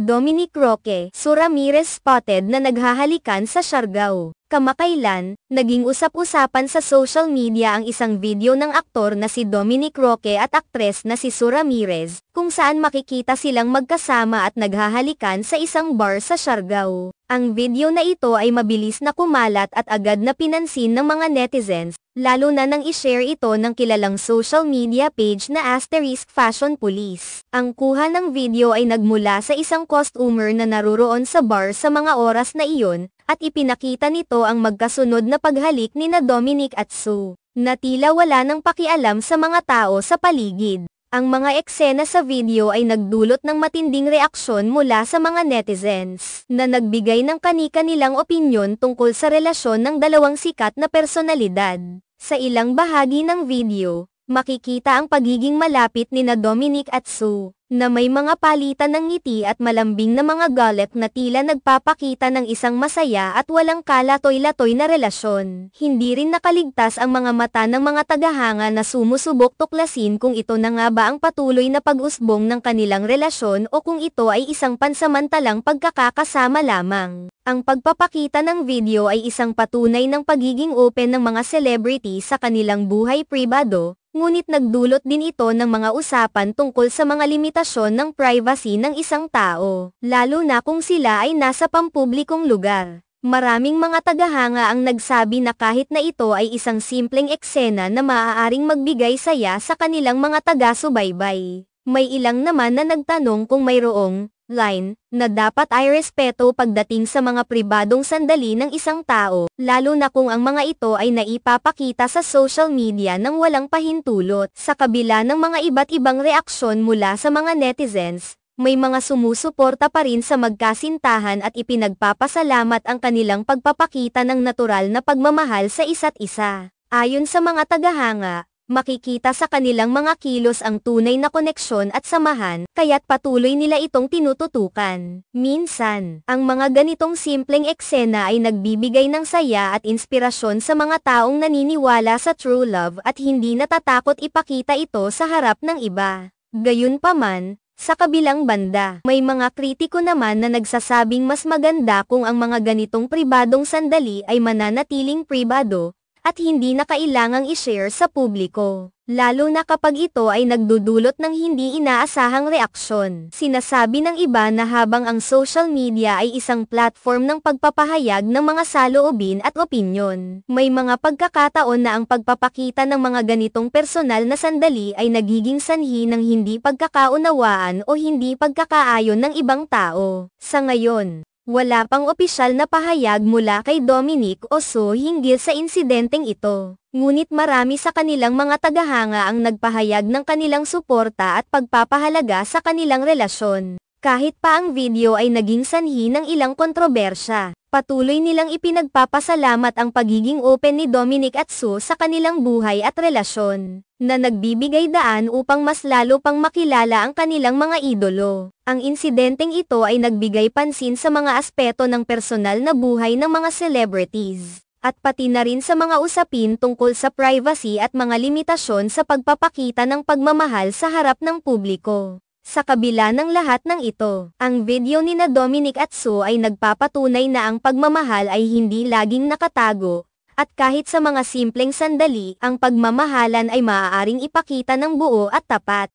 Dominic Roque, Suramirez spotted na naghahalikan sa Siargao. Kamakailan, naging usap-usapan sa social media ang isang video ng aktor na si Dominic Roque at aktres na si Suramirez, kung saan makikita silang magkasama at naghahalikan sa isang bar sa Siargao. Ang video na ito ay mabilis na kumalat at agad na pinansin ng mga netizens, lalo na nang ishare ito ng kilalang social media page na Asterisk Fashion Police. Ang kuha ng video ay nagmula sa isang costumer na naruroon sa bar sa mga oras na iyon, at ipinakita nito ang magkasunod na paghalik ni na Dominic at Sue, na tila wala ng pakialam sa mga tao sa paligid. Ang mga eksena sa video ay nagdulot ng matinding reaksyon mula sa mga netizens na nagbigay ng kani-kanilang opinyon tungkol sa relasyon ng dalawang sikat na personalidad. Sa ilang bahagi ng video, makikita ang pagiging malapit ni na Dominic at Sue, na may mga palitan ng ngiti at malambing na mga galep na tila nagpapakita ng isang masaya at walang kalatoy-latoy na relasyon. Hindi rin nakaligtas ang mga mata ng mga tagahanga na sumusubok tuklasin kung ito na nga ba ang patuloy na pag-usbong ng kanilang relasyon o kung ito ay isang pansamantalang pagkakakasama lamang. Ang pagpapakita ng video ay isang patunay ng pagiging open ng mga celebrity sa kanilang buhay pribado, ngunit nagdulot din ito ng mga usapan tungkol sa mga limitasyon ng privacy ng isang tao, lalo na kung sila ay nasa pampublikong lugar. Maraming mga tagahanga ang nagsabi na kahit na ito ay isang simpleng eksena na maaaring magbigay saya sa kanilang mga taga-subaybay. May ilang naman na nagtanong kung mayroong line na dapat ay respeto pagdating sa mga pribadong sandali ng isang tao, lalo na kung ang mga ito ay naipapakita sa social media ng walang pahintulot. Sa kabila ng mga iba't ibang reaksyon mula sa mga netizens, may mga sumusuporta pa rin sa magkasintahan at ipinagpapasalamat ang kanilang pagpapakita ng natural na pagmamahal sa isa't isa. Ayon sa mga tagahanga, makikita sa kanilang mga kilos ang tunay na koneksyon at samahan, kaya't patuloy nila itong tinututukan. Minsan, ang mga ganitong simpleng eksena ay nagbibigay ng saya at inspirasyon sa mga taong naniniwala sa true love at hindi natatakot ipakita ito sa harap ng iba. Gayunpaman, sa kabilang banda, may mga kritiko naman na nagsasabing mas maganda kung ang mga ganitong pribadong sandali ay mananatiling pribado, at hindi na kailangang ishare sa publiko. Lalo na kapag ito ay nagdudulot ng hindi inaasahang reaksyon. Sinasabi ng iba na habang ang social media ay isang platform ng pagpapahayag ng mga saloobin at opinyon, may mga pagkakataon na ang pagpapakita ng mga ganitong personal na sandali ay nagiging sanhi ng hindi pagkakaunawaan o hindi pagkakaayon ng ibang tao. Sa ngayon, wala pang opisyal na pahayag mula kay Dominic Oso hinggil sa insidenteng ito, ngunit marami sa kanilang mga tagahanga ang nagpahayag ng kanilang suporta at pagpapahalaga sa kanilang relasyon, kahit pa ang video ay naging sanhi ng ilang kontrobersya. Patuloy nilang ipinagpapasalamat ang pagiging open ni Dominic at Sue sa kanilang buhay at relasyon, na nagbibigay daan upang mas lalo pang makilala ang kanilang mga idolo. Ang insidenteng ito ay nagbigay pansin sa mga aspeto ng personal na buhay ng mga celebrities, at pati na rin sa mga usapin tungkol sa privacy at mga limitasyon sa pagpapakita ng pagmamahal sa harap ng publiko. Sa kabila ng lahat ng ito, ang video ni na Dominic at Sue ay nagpapatunay na ang pagmamahal ay hindi laging nakatago, at kahit sa mga simpleng sandali, ang pagmamahalan ay maaaring ipakita ng buo at tapat.